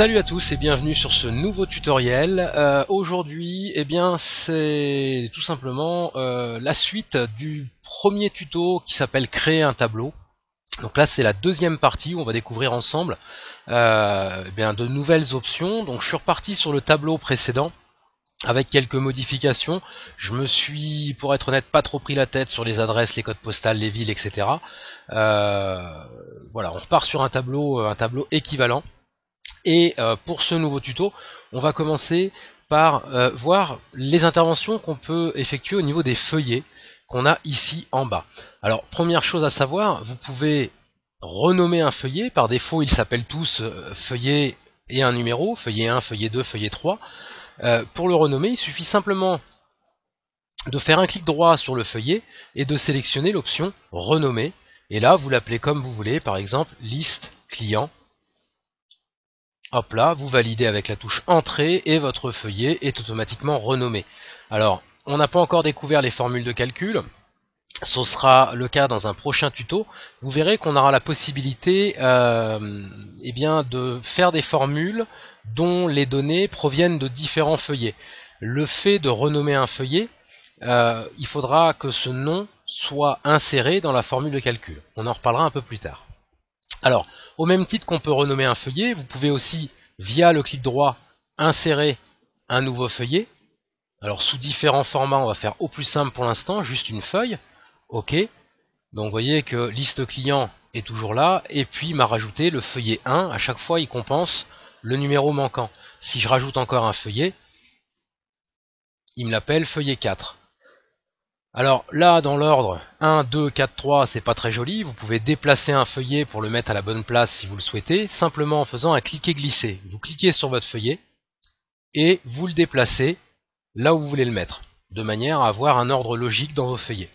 Salut à tous et bienvenue sur ce nouveau tutoriel. Euh, aujourd'hui, eh bien, c'est tout simplement euh, la suite du premier tuto qui s'appelle Créer un tableau. Donc là, c'est la deuxième partie où on va découvrir ensemble euh, eh bien, de nouvelles options. Donc je suis reparti sur le tableau précédent avec quelques modifications. Je me suis, pour être honnête, pas trop pris la tête sur les adresses, les codes postales, les villes, etc. voilà, on repart sur un tableau, un tableau équivalent. Et euh, pour ce nouveau tuto, on va commencer par euh, voir les interventions qu'on peut effectuer au niveau des feuillets qu'on a ici en bas. Alors première chose à savoir, vous pouvez renommer un feuillet, par défaut ils s'appellent tous euh, feuillet et un numéro, feuillet 1, feuillet 2, feuillet 3. pour le renommer, il suffit simplement de faire un clic droit sur le feuillet et de sélectionner l'option renommer. Et là, vous l'appelez comme vous voulez, par exemple liste client Hop là, vous validez avec la touche Entrée et votre feuillet est automatiquement renommé. Alors, on n'a pas encore découvert les formules de calcul, ce sera le cas dans un prochain tuto, vous verrez qu'on aura la possibilité euh, eh bien, de faire des formules dont les données proviennent de différents feuillets. Le fait de renommer un feuillet, euh, il faudra que ce nom soit inséré dans la formule de calcul. On en reparlera un peu plus tard. Alors, au même titre qu'on peut renommer un feuillet, vous pouvez aussi, via le clic droit, insérer un nouveau feuillet. Alors, sous différents formats, on va faire au plus simple pour l'instant, juste une feuille. OK. Donc, vous voyez que liste client est toujours là. Et puis, il m'a rajouté le feuillet 1. À chaque fois, il compense le numéro manquant. Si je rajoute encore un feuillet, il me l'appelle feuillet 4. Alors là, dans l'ordre, 1, 2, 4, 3, c'est pas très joli, vous pouvez déplacer un feuillet pour le mettre à la bonne place si vous le souhaitez, simplement en faisant un cliquer-glisser. Vous cliquez sur votre feuillet, et vous le déplacez là où vous voulez le mettre, de manière à avoir un ordre logique dans vos feuillets.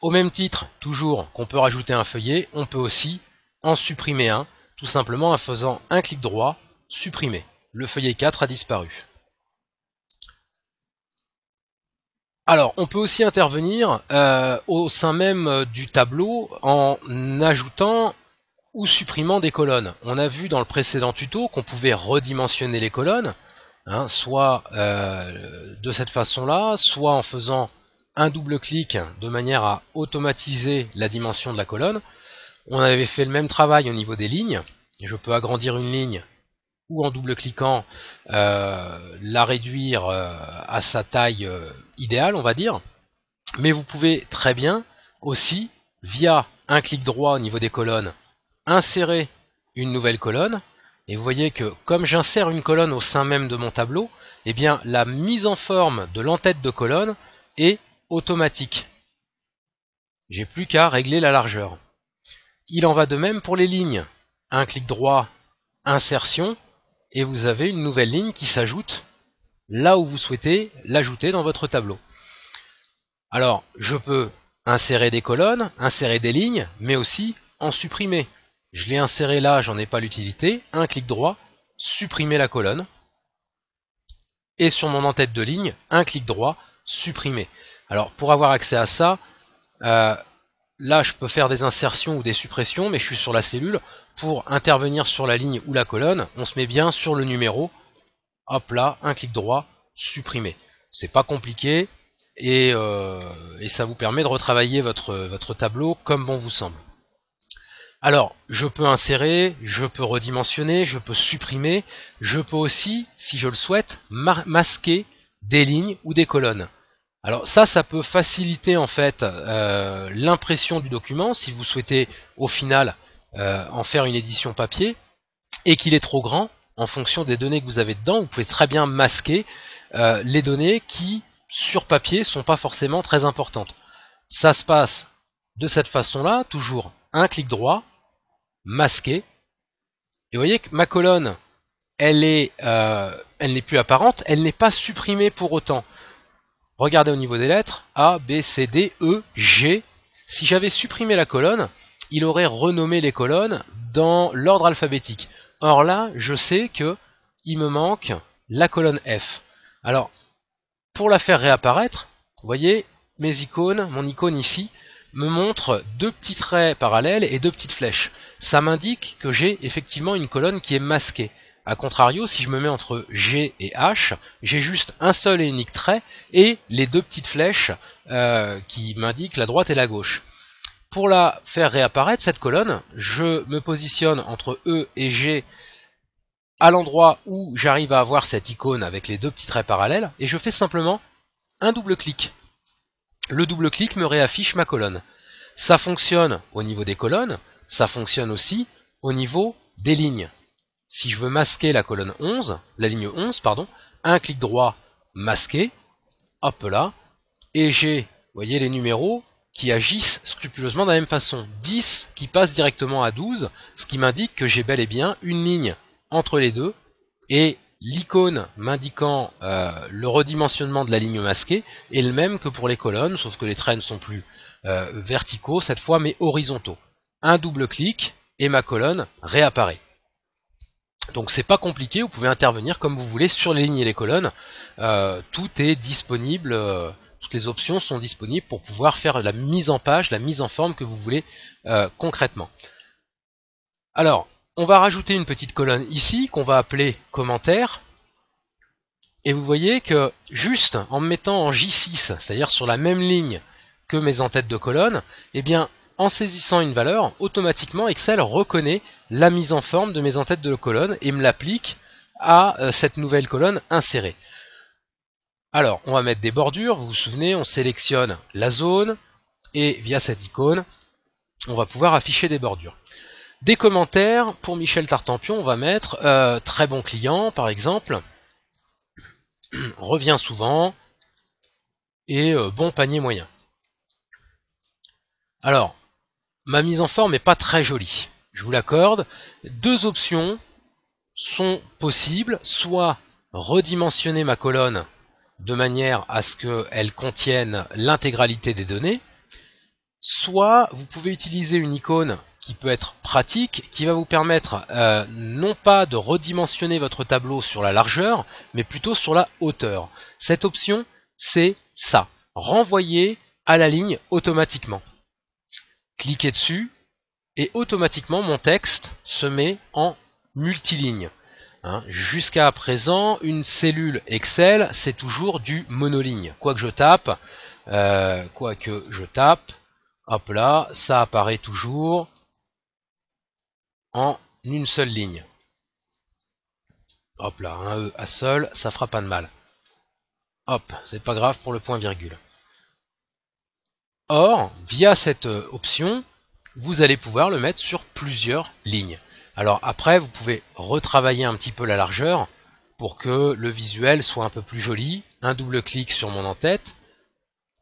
Au même titre, toujours qu'on peut rajouter un feuillet, on peut aussi en supprimer un, tout simplement en faisant un clic droit, supprimer. Le feuillet 4 a disparu. Alors, on peut aussi intervenir euh, au sein même euh, du tableau en ajoutant ou supprimant des colonnes. On a vu dans le précédent tuto qu'on pouvait redimensionner les colonnes, hein, soit euh, de cette façon-là, soit en faisant un double clic de manière à automatiser la dimension de la colonne. On avait fait le même travail au niveau des lignes. Je peux agrandir une ligne ou en double-cliquant, euh, la réduire euh, à sa taille euh, idéale, on va dire. Mais vous pouvez très bien aussi, via un clic droit au niveau des colonnes, insérer une nouvelle colonne. Et vous voyez que comme j'insère une colonne au sein même de mon tableau, eh bien la mise en forme de l'entête de colonne est automatique. J'ai plus qu'à régler la largeur. Il en va de même pour les lignes. Un clic droit, insertion, et vous avez une nouvelle ligne qui s'ajoute là où vous souhaitez l'ajouter dans votre tableau. Alors, je peux insérer des colonnes, insérer des lignes, mais aussi en supprimer. Je l'ai inséré là, j'en ai pas l'utilité. Un clic droit, supprimer la colonne. Et sur mon en-tête de ligne, un clic droit, supprimer. Alors, pour avoir accès à ça, euh, là je peux faire des insertions ou des suppressions, mais je suis sur la cellule. Pour intervenir sur la ligne ou la colonne, on se met bien sur le numéro. Hop là, un clic droit, supprimer. C'est pas compliqué et, euh, et, ça vous permet de retravailler votre, votre tableau comme bon vous semble. Alors, je peux insérer, je peux redimensionner, je peux supprimer, je peux aussi, si je le souhaite, masquer des lignes ou des colonnes. Alors ça, ça peut faciliter en fait euh, l'impression du document si vous souhaitez au final euh, en faire une édition papier et qu'il est trop grand en fonction des données que vous avez dedans. Vous pouvez très bien masquer euh, les données qui sur papier sont pas forcément très importantes. Ça se passe de cette façon-là, toujours un clic droit, masquer. Et vous voyez que ma colonne, elle est, elle n'est plus apparente, elle n'est pas supprimée pour autant. Regardez au niveau des lettres, A, B, C, D, E, G. Si j'avais supprimé la colonne, il aurait renommé les colonnes dans l'ordre alphabétique. Or là, je sais que il me manque la colonne F. Alors, pour la faire réapparaître, vous voyez, mes icônes, mon icône ici, me montre deux petits traits parallèles et deux petites flèches. Ça m'indique que j'ai effectivement une colonne qui est masquée. A contrario, si je me mets entre G et H, j'ai juste un seul et unique trait et les deux petites flèches euh, qui m'indiquent la droite et la gauche. Pour la faire réapparaître, cette colonne, je me positionne entre E et G à l'endroit où j'arrive à avoir cette icône avec les deux petits traits parallèles, et je fais simplement un double clic. Le double clic me réaffiche ma colonne. Ça fonctionne au niveau des colonnes, ça fonctionne aussi au niveau des lignes. Si je veux masquer la colonne 11, la ligne 11, pardon, un clic droit, masquer, hop là, et j'ai, voyez, les numéros qui agissent scrupuleusement de la même façon. 10 qui passe directement à 12, ce qui m'indique que j'ai bel et bien une ligne entre les deux, et l'icône m'indiquant euh, le redimensionnement de la ligne masquée est le même que pour les colonnes, sauf que les traits ne sont plus euh, verticaux cette fois, mais horizontaux. Un double clic, et ma colonne réapparaît. Donc c'est pas compliqué, vous pouvez intervenir comme vous voulez sur les lignes et les colonnes. Euh, tout est disponible, euh, toutes les options sont disponibles pour pouvoir faire la mise en page, la mise en forme que vous voulez euh, concrètement. Alors, on va rajouter une petite colonne ici qu'on va appeler commentaire. Et vous voyez que juste en me mettant en J6, c'est-à-dire sur la même ligne que mes entêtes de colonne, eh bien en saisissant une valeur, automatiquement Excel reconnaît la mise en forme de mes entêtes de colonne et me l'applique à euh, cette nouvelle colonne insérée. Alors, on va mettre des bordures. Vous vous souvenez, on sélectionne la zone et via cette icône, on va pouvoir afficher des bordures. Des commentaires pour Michel Tartampion, on va mettre euh, très bon client par exemple, revient souvent et euh, bon panier moyen. Alors, Ma mise en forme n'est pas très jolie, je vous l'accorde. Deux options sont possibles, soit redimensionner ma colonne de manière à ce qu'elle contienne l'intégralité des données, soit vous pouvez utiliser une icône qui peut être pratique, qui va vous permettre euh, non pas de redimensionner votre tableau sur la largeur, mais plutôt sur la hauteur. Cette option, c'est ça, renvoyer à la ligne automatiquement cliquer dessus et automatiquement mon texte se met en multiligne. Hein, jusqu'à présent, une cellule Excel, c'est toujours du monoligne. Quoi que je tape, euh, quoi que je tape, hop là, ça apparaît toujours en une seule ligne. Hop là, un E à seul, ça fera pas de mal. Hop, c'est pas grave pour le point virgule. Or, via cette euh, option, vous allez pouvoir le mettre sur plusieurs lignes. Alors après, vous pouvez retravailler un petit peu la largeur pour que le visuel soit un peu plus joli. Un double clic sur mon en-tête.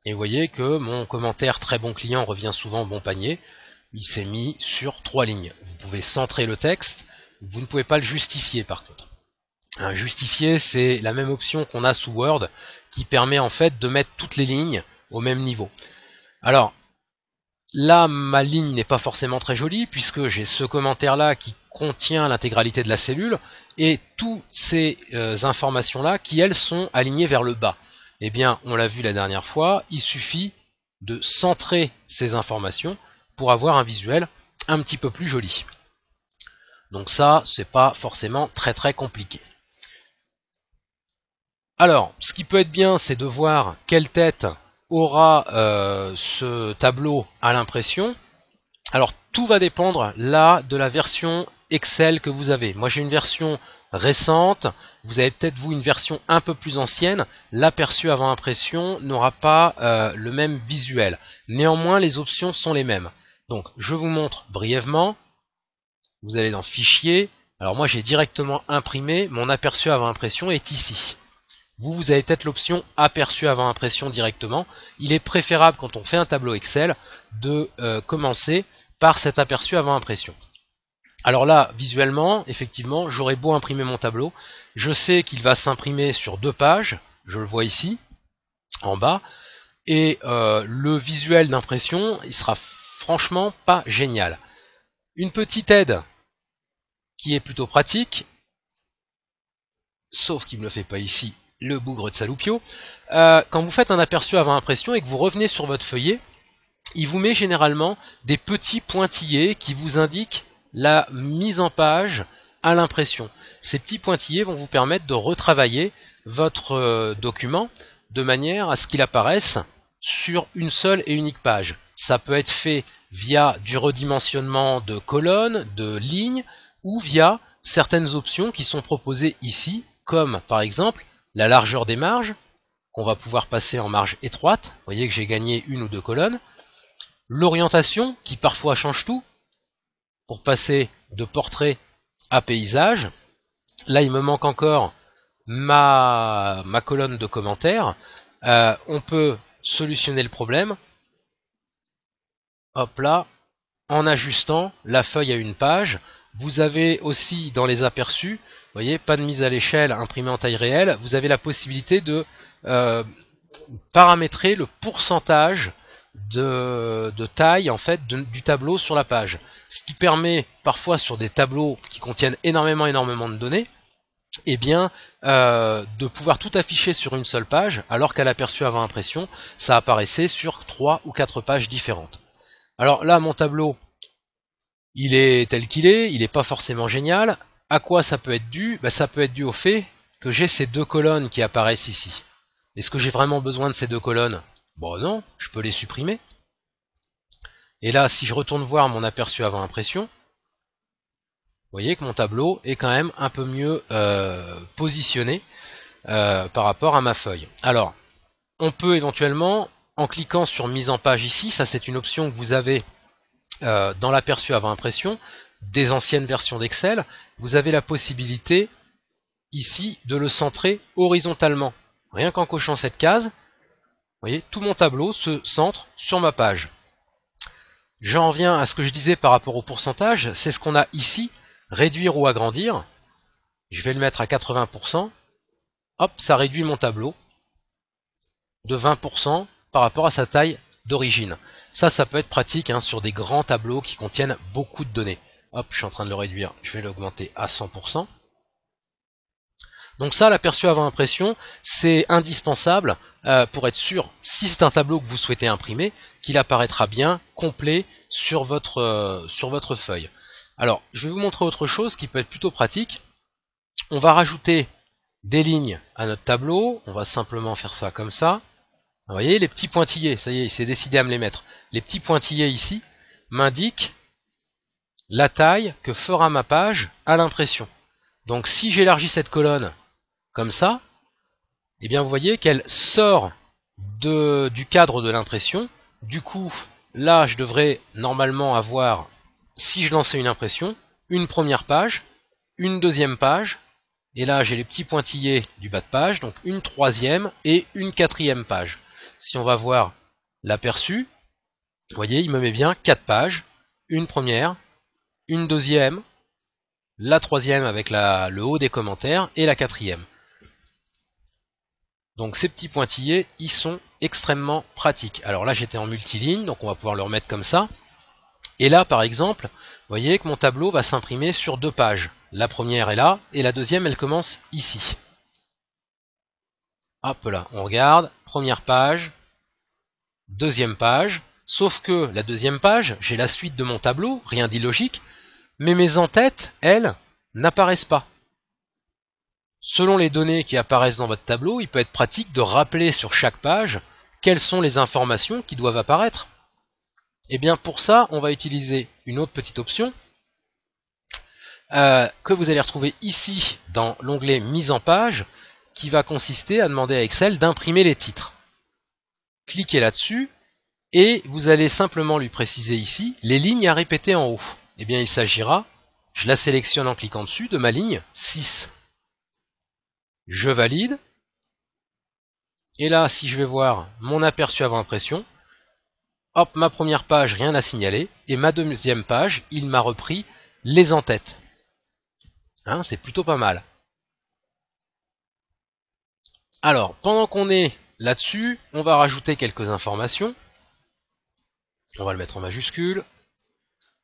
Et vous voyez que mon commentaire très bon client revient souvent au bon panier. Il s'est mis sur trois lignes. Vous pouvez centrer le texte. Vous ne pouvez pas le justifier par contre. Un justifier, c'est la même option qu'on a sous Word qui permet en fait de mettre toutes les lignes au même niveau. Alors, là, ma ligne n'est pas forcément très jolie, puisque j'ai ce commentaire-là qui contient l'intégralité de la cellule, et toutes ces euh, informations-là qui, elles, sont alignées vers le bas. Eh bien, on l'a vu la dernière fois, il suffit de centrer ces informations pour avoir un visuel un petit peu plus joli. Donc ça, c'est pas forcément très très compliqué. Alors, ce qui peut être bien, c'est de voir quelle tête aura euh, ce tableau à l'impression. Alors tout va dépendre là de la version Excel que vous avez. Moi j'ai une version récente, vous avez peut-être vous une version un peu plus ancienne, l'aperçu avant impression n'aura pas euh, le même visuel. Néanmoins les options sont les mêmes. Donc je vous montre brièvement, vous allez dans fichier, alors moi j'ai directement imprimé, mon aperçu avant impression est ici. Vous, vous avez peut-être l'option aperçu avant impression directement. Il est préférable quand on fait un tableau Excel de euh, commencer par cet aperçu avant impression. Alors là, visuellement, effectivement, j'aurais beau imprimer mon tableau. Je sais qu'il va s'imprimer sur deux pages. Je le vois ici, en bas. Et euh, le visuel d'impression, il sera franchement pas génial. Une petite aide qui est plutôt pratique, sauf qu'il ne le fait pas ici, le bougre de Saloupio, euh, quand vous faites un aperçu avant impression et que vous revenez sur votre feuillet, il vous met généralement des petits pointillés qui vous indiquent la mise en page à l'impression. Ces petits pointillés vont vous permettre de retravailler votre euh, document de manière à ce qu'il apparaisse sur une seule et unique page. Ça peut être fait via du redimensionnement de colonnes, de lignes, ou via certaines options qui sont proposées ici, comme par exemple la largeur des marges, qu'on va pouvoir passer en marge étroite, vous voyez que j'ai gagné une ou deux colonnes, l'orientation, qui parfois change tout, pour passer de portrait à paysage, là il me manque encore ma, colonne de commentaires, euh, on peut solutionner le problème, hop là, en ajustant la feuille à une page, vous avez aussi dans les aperçus, vous voyez, pas de mise à l'échelle imprimé en taille réelle, vous avez la possibilité de euh, paramétrer le pourcentage de, taille en fait du tableau sur la page. Ce qui permet parfois sur des tableaux qui contiennent énormément énormément de données, eh bien, euh, de pouvoir tout afficher sur une seule page, alors qu'à l'aperçu avant impression, ça apparaissait sur trois ou quatre pages différentes. Alors là, mon tableau, il est tel qu'il est, il n'est pas forcément génial. À quoi ça peut être dû bah, Ça peut être dû au fait que j'ai ces deux colonnes qui apparaissent ici. Est-ce que j'ai vraiment besoin de ces deux colonnes Bon bah, non, je peux les supprimer. Et là, si je retourne voir mon aperçu avant impression, vous voyez que mon tableau est quand même un peu mieux euh, positionné euh, par rapport à ma feuille. Alors, on peut éventuellement, en cliquant sur mise en page ici, ça c'est une option que vous avez euh, dans l'aperçu avant impression des anciennes versions d'Excel, vous avez la possibilité ici de le centrer horizontalement. Rien qu'en cochant cette case, vous voyez, tout mon tableau se centre sur ma page. J'en viens à ce que je disais par rapport au pourcentage, c'est ce qu'on a ici, réduire ou agrandir. Je vais le mettre à 80%. Hop, ça réduit mon tableau de 20% par rapport à sa taille d'origine. Ça, ça peut être pratique hein, sur des grands tableaux qui contiennent beaucoup de données. Hop, je suis en train de le réduire, je vais l'augmenter à 100%. Donc ça, l'aperçu avant impression, c'est indispensable euh, pour être sûr, si c'est un tableau que vous souhaitez imprimer, qu'il apparaîtra bien complet sur votre, euh, sur votre feuille. Alors, je vais vous montrer autre chose qui peut être plutôt pratique. On va rajouter des lignes à notre tableau, on va simplement faire ça comme ça. Vous voyez les petits pointillés, ça y est, il s'est décidé à me les mettre. Les petits pointillés ici m'indiquent la taille que fera ma page à l'impression. Donc si j'élargis cette colonne comme ça, eh bien vous voyez qu'elle sort de, du cadre de l'impression. Du coup, là je devrais normalement avoir, si je lançais une impression, une première page, une deuxième page, et là j'ai les petits pointillés du bas de page, donc une troisième et une quatrième page si on va voir l'aperçu, vous voyez, il me met bien 4 pages, une première, une deuxième, la troisième avec le haut des commentaires et la quatrième. Donc ces petits pointillés, ils sont extrêmement pratiques. Alors là j'étais en multiligne, donc on va pouvoir le remettre comme ça. Et là par exemple, vous voyez que mon tableau va s'imprimer sur deux pages. La première est là et la deuxième elle commence ici. Hop là, on regarde, première page, deuxième page, sauf que la deuxième page, j'ai la suite de mon tableau, rien d'illogique, mais mes entêtes, elles, n'apparaissent pas. Selon les données qui apparaissent dans votre tableau, il peut être pratique de rappeler sur chaque page quelles sont les informations qui doivent apparaître. Et eh bien pour ça, on va utiliser une autre petite option euh, que vous allez retrouver ici dans l'onglet mise en page qui va consister à demander à Excel d'imprimer les titres. Cliquez là-dessus et vous allez simplement lui préciser ici les lignes à répéter en haut. Eh bien, il s'agira, je la sélectionne en cliquant dessus, de ma ligne 6. Je valide. Et là, si je vais voir mon aperçu avant impression, hop, ma première page, rien à signaler. Et ma deuxième page, il m'a repris les entêtes. Hein, C'est plutôt pas mal. Alors, pendant qu'on est là-dessus, on va rajouter quelques informations. On va le mettre en majuscule.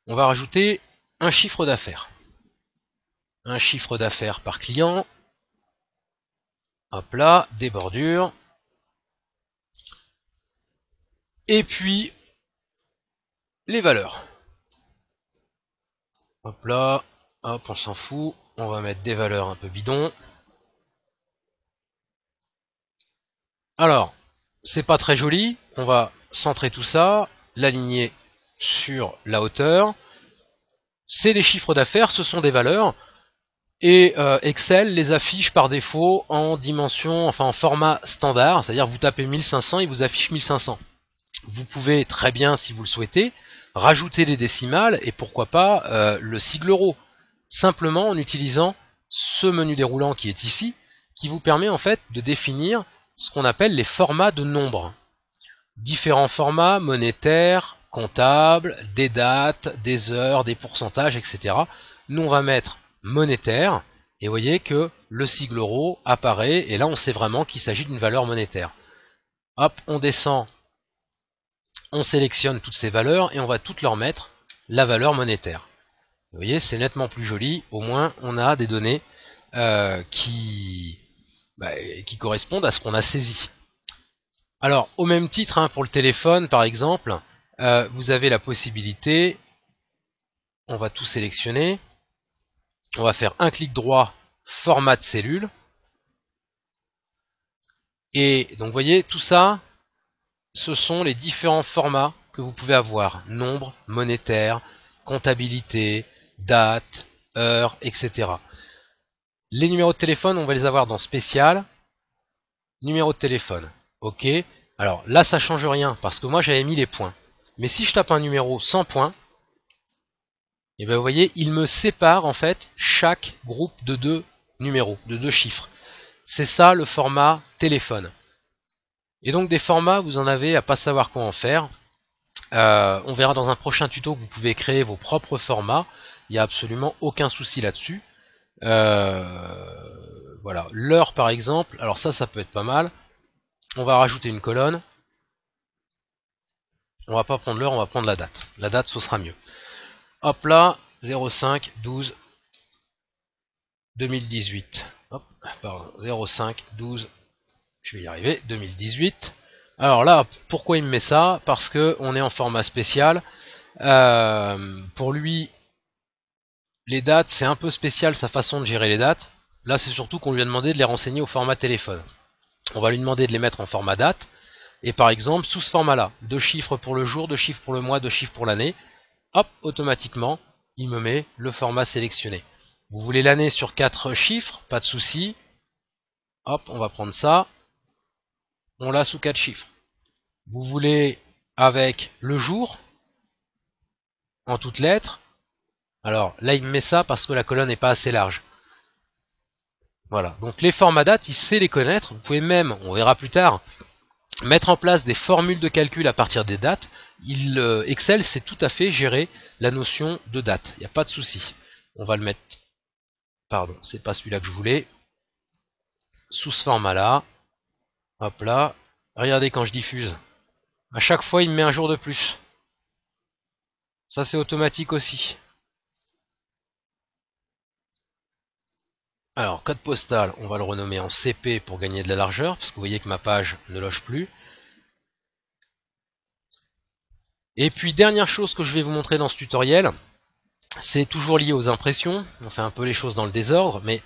On va rajouter un chiffre d'affaires. Un chiffre d'affaires par client. Hop là, des bordures. Et puis, les valeurs. Hop là, hop, on s'en fout. On va mettre des valeurs un peu bidons. Alors, c'est pas très joli. On va centrer tout ça, l'aligner sur la hauteur. C'est des chiffres d'affaires, ce sont des valeurs. Et euh, Excel les affiche par défaut en dimension, enfin en format standard, c'est-à-dire vous tapez 1500, il vous affiche 1500. Vous pouvez très bien, si vous le souhaitez, rajouter des décimales et pourquoi pas euh, le sigle euro. Simplement en utilisant ce menu déroulant qui est ici, qui vous permet en fait de définir ce qu'on appelle les formats de nombres. Différents formats monétaires, comptables, des dates, des heures, des pourcentages, etc. Nous, on va mettre monétaire, et vous voyez que le sigle euro apparaît, et là, on sait vraiment qu'il s'agit d'une valeur monétaire. Hop, on descend, on sélectionne toutes ces valeurs, et on va toutes leur mettre la valeur monétaire. Vous voyez, c'est nettement plus joli, au moins on a des données euh, qui, bah, qui correspondent à ce qu'on a saisi. Alors, au même titre, hein, pour le téléphone, par exemple, euh, vous avez la possibilité, on va tout sélectionner, on va faire un clic droit, format de cellule, et donc vous voyez, tout ça, ce sont les différents formats que vous pouvez avoir, nombre, monétaire, comptabilité, date, heure, etc. Les numéros de téléphone, on va les avoir dans spécial, numéro de téléphone. Ok. Alors là, ça change rien parce que moi j'avais mis les points. Mais si je tape un numéro sans points, et eh bien vous voyez, il me sépare en fait chaque groupe de deux numéros, de deux chiffres. C'est ça le format téléphone. Et donc des formats, vous en avez à pas savoir quoi en faire. Euh, on verra dans un prochain tuto que vous pouvez créer vos propres formats. Il n'y a absolument aucun souci là-dessus. Euh, voilà, l'heure par exemple, alors ça, ça peut être pas mal. On va rajouter une colonne. On va pas prendre l'heure, on va prendre la date. La date, ce sera mieux. Hop là, 05 12 2018. Hop, pardon, 05 12, je vais y arriver, 2018. Alors là, pourquoi il me met ça Parce que on est en format spécial. Euh, pour lui, les dates, c'est un peu spécial sa façon de gérer les dates. Là, c'est surtout qu'on lui a demandé de les renseigner au format téléphone. On va lui demander de les mettre en format date, et par exemple, sous ce format-là, deux chiffres pour le jour, deux chiffres pour le mois, deux chiffres pour l'année, hop, automatiquement, il me met le format sélectionné. Vous voulez l'année sur quatre chiffres, pas de souci. Hop, on va prendre ça. On l'a sous quatre chiffres. Vous voulez avec le jour, en toutes lettres, alors là, il me met ça parce que la colonne n'est pas assez large. Voilà, donc les formats dates, il sait les connaître. Vous pouvez même, on verra plus tard, mettre en place des formules de calcul à partir des dates. Euh, Excel sait tout à fait gérer la notion de date. Il n'y a pas de souci. On va le mettre... Pardon, c'est pas celui-là que je voulais. Sous ce format-là. Hop là. Regardez quand je diffuse. À chaque fois, il me met un jour de plus. Ça, c'est automatique aussi. Alors, code postal, on va le renommer en CP pour gagner de la largeur, parce que vous voyez que ma page ne loge plus. Et puis, dernière chose que je vais vous montrer dans ce tutoriel, c'est toujours lié aux impressions. On fait un peu les choses dans le désordre, mais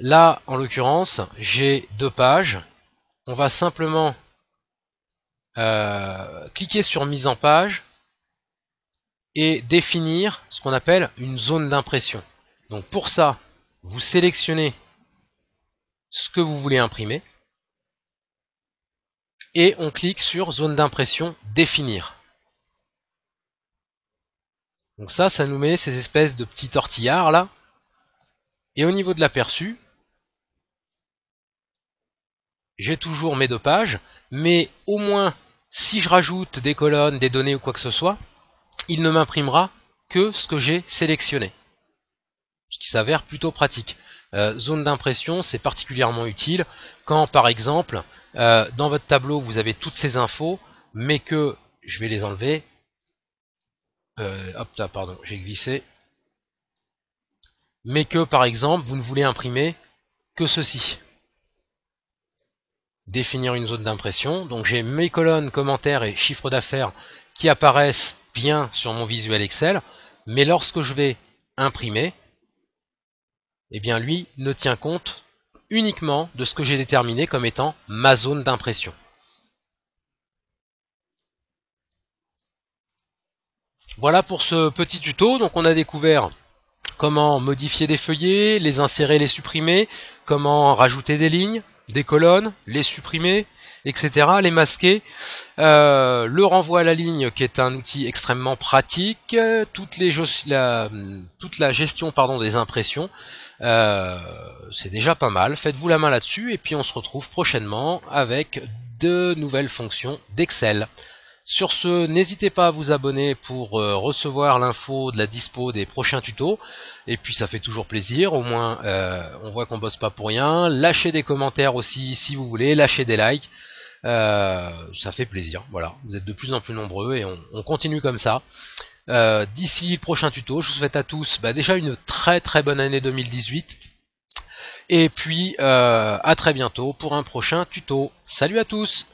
là, en l'occurrence, j'ai deux pages. On va simplement euh, cliquer sur mise en page et définir ce qu'on appelle une zone d'impression. Donc pour ça, vous sélectionnez ce que vous voulez imprimer et on clique sur zone d'impression définir. Donc ça, ça nous met ces espèces de petits tortillards là. Et au niveau de l'aperçu, j'ai toujours mes deux pages, mais au moins si je rajoute des colonnes, des données ou quoi que ce soit, il ne m'imprimera que ce que j'ai sélectionné ce qui s'avère plutôt pratique. Euh, zone d'impression, c'est particulièrement utile quand, par exemple, euh, dans votre tableau, vous avez toutes ces infos, mais que, je vais les enlever, euh, hop là, pardon, j'ai glissé, mais que, par exemple, vous ne voulez imprimer que ceci. Définir une zone d'impression. Donc j'ai mes colonnes commentaires et chiffres d'affaires qui apparaissent bien sur mon visuel Excel, mais lorsque je vais imprimer, et eh bien lui ne tient compte uniquement de ce que j'ai déterminé comme étant ma zone d'impression. Voilà pour ce petit tuto, donc on a découvert comment modifier des feuillets, les insérer, les supprimer, comment rajouter des lignes, des colonnes, les supprimer, etc., les masquer. Euh, le renvoi à la ligne qui est un outil extrêmement pratique, euh, hum, toute, la, gestion des impressions, euh, c'est déjà pas mal. Faites-vous la main là-dessus et puis on se retrouve prochainement avec de nouvelles fonctions d'Excel. Sur ce, n'hésitez pas à vous abonner pour euh, recevoir l'info de la dispo des prochains tutos. Et puis ça fait toujours plaisir, au moins euh, on voit qu'on bosse pas pour rien. Lâchez des commentaires aussi si vous voulez, lâchez des likes. ça fait plaisir, voilà. Vous êtes de plus en plus nombreux et on continue comme ça. Euh, d'ici le prochain tuto, je vous souhaite à tous bah, déjà une très très bonne année 2018. Et puis euh, à très bientôt pour un prochain tuto. Salut à tous